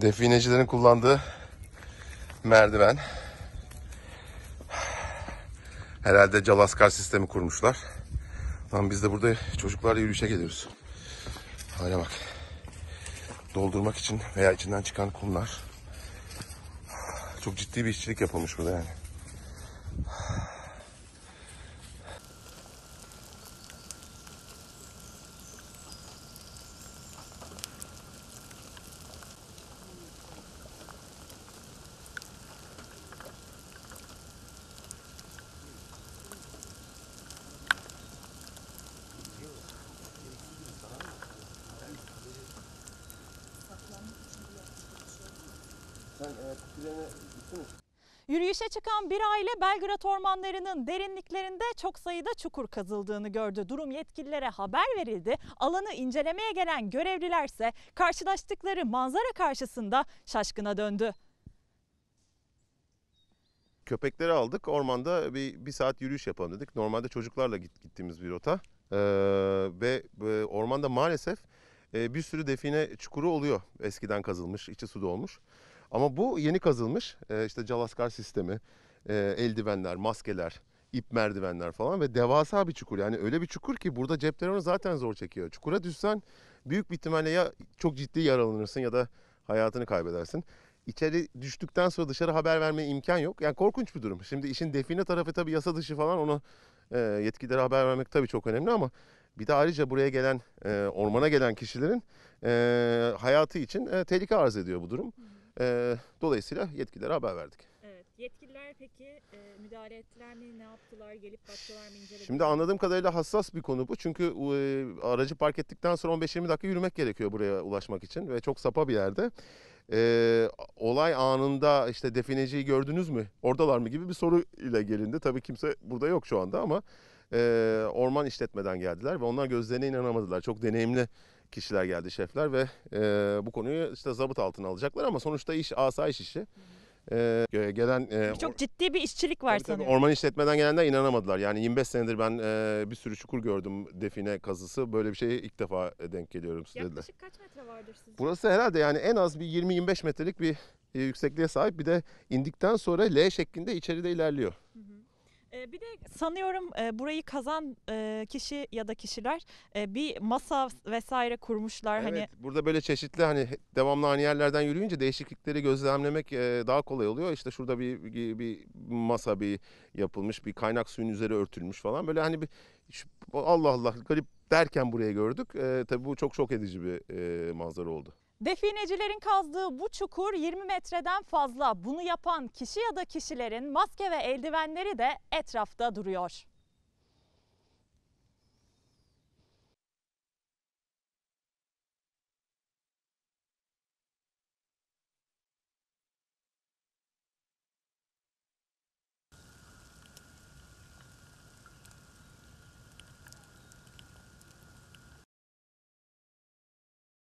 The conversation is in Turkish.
Definecilerin kullandığı merdiven. Herhalde calaskar sistemi kurmuşlar. Lan biz de burada çocuklarla yürüyüşe geliyoruz. Hale bak. Doldurmak için veya içinden çıkan kumlar. Çok ciddi bir işçilik yapılmış burada yani. Sen e, kutularına gittin mi? Yürüyüşe çıkan bir aile Belgrad ormanlarının derinliklerinde çok sayıda çukur kazıldığını gördü. Durum yetkililere haber verildi. Alanı incelemeye gelen görevlilerse karşılaştıkları manzara karşısında şaşkına döndü. Köpekleri aldık ormanda bir, bir saat yürüyüş yapalım dedik. Normalde çocuklarla gittiğimiz bir rota ee, ve e, ormanda maalesef e, bir sürü define çukuru oluyor. Eskiden kazılmış, içi su dolmuş. Ama bu yeni kazılmış e, işte cavaskar sistemi, e, eldivenler, maskeler, ip merdivenler falan ve devasa bir çukur. Yani öyle bir çukur ki burada cep telefonu zaten zor çekiyor. Çukura düşsen büyük bir ihtimalle ya çok ciddi yaralanırsın ya da hayatını kaybedersin. İçeri düştükten sonra dışarı haber verme imkan yok. Yani korkunç bir durum. Şimdi işin define tarafı tabii yasa dışı falan onu e, yetkililere haber vermek tabii çok önemli ama bir de ayrıca buraya gelen, ormana gelen kişilerin hayatı için tehlike arz ediyor bu durum. Hı. E, dolayısıyla yetkililere haber verdik. Evet. Yetkililer peki e, müdahale ettiler mi? Ne yaptılar? Gelip baktılar mı? Incelediler Şimdi anladığım kadarıyla hassas bir konu bu. Çünkü e, aracı park ettikten sonra 15-20 dakika yürümek gerekiyor buraya ulaşmak için ve çok sapa bir yerde. E, olay anında işte defineciyi gördünüz mü? Oradalar mı gibi bir soru ile gelindi. Tabii kimse burada yok şu anda ama e, orman işletmeden geldiler ve onlar gözlerine inanamadılar. Çok deneyimli kişiler geldi şefler ve e, bu konuyu işte zabıt altına alacaklar ama sonuçta iş asayiş işi. E, gelen e, Çok ciddi bir işçilik var tabii, tabii, Orman işletmeden gelenler inanamadılar. Yani 25 senedir ben e, bir sürü çukur gördüm define kazısı. Böyle bir şeye ilk defa denk geliyorum size dediler. Yaklaşık kaç metre vardır sizce? Burası herhalde yani en az bir 20-25 metrelik bir e, yüksekliğe sahip. Bir de indikten sonra L şeklinde içeride ilerliyor. Hı hı. Ee, bir de sanıyorum e, burayı kazan e, kişi ya da kişiler e, bir masa vesaire kurmuşlar. Hani evet, hani... burada böyle çeşitli hani devamlı aynı yerlerden yürüyünce değişiklikleri gözlemlemek daha kolay oluyor. İşte şurada bir, bir, bir masa bir yapılmış, bir kaynak suyun üzeri örtülmüş falan. Böyle hani bir Allah Allah garip derken buraya gördük. Tabii bu çok şok edici bir manzara oldu. Definecilerin kazdığı bu çukur 20 metreden fazla. Bunu yapan kişi ya da kişilerin maske ve eldivenleri de etrafta duruyor.